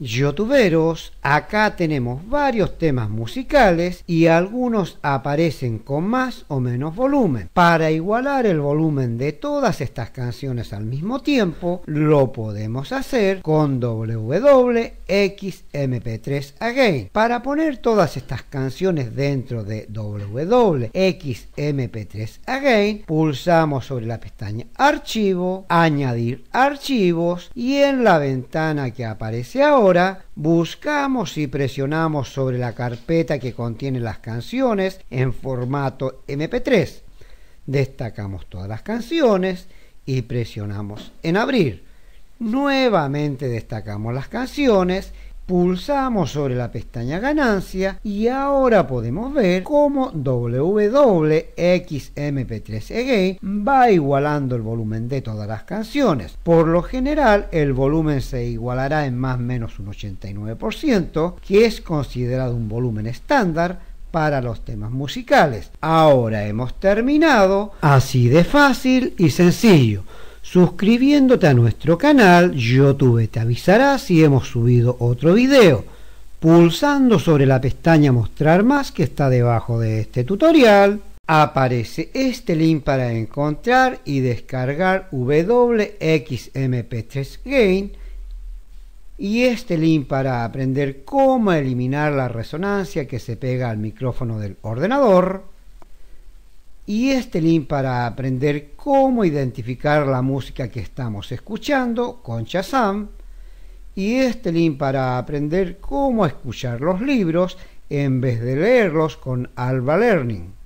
youtuberos acá tenemos varios temas musicales y algunos aparecen con más o menos volumen. Para igualar el volumen de todas estas canciones al mismo tiempo, lo podemos hacer con WXMP3 Again. Para poner todas estas canciones dentro de WXMP3 Again, pulsamos sobre la pestaña Archivo, Añadir archivos y en la ventana que aparece ahora, ahora buscamos y presionamos sobre la carpeta que contiene las canciones en formato MP3. Destacamos todas las canciones y presionamos en abrir. Nuevamente destacamos las canciones Pulsamos sobre la pestaña ganancia y ahora podemos ver cómo WWXMP3Again e va igualando el volumen de todas las canciones. Por lo general el volumen se igualará en más o menos un 89%, que es considerado un volumen estándar para los temas musicales. Ahora hemos terminado, así de fácil y sencillo suscribiéndote a nuestro canal YouTube te avisará si hemos subido otro video pulsando sobre la pestaña mostrar más que está debajo de este tutorial aparece este link para encontrar y descargar WXMP3 Gain y este link para aprender cómo eliminar la resonancia que se pega al micrófono del ordenador y este link para aprender cómo identificar la música que estamos escuchando con Shazam y este link para aprender cómo escuchar los libros en vez de leerlos con Alba Learning.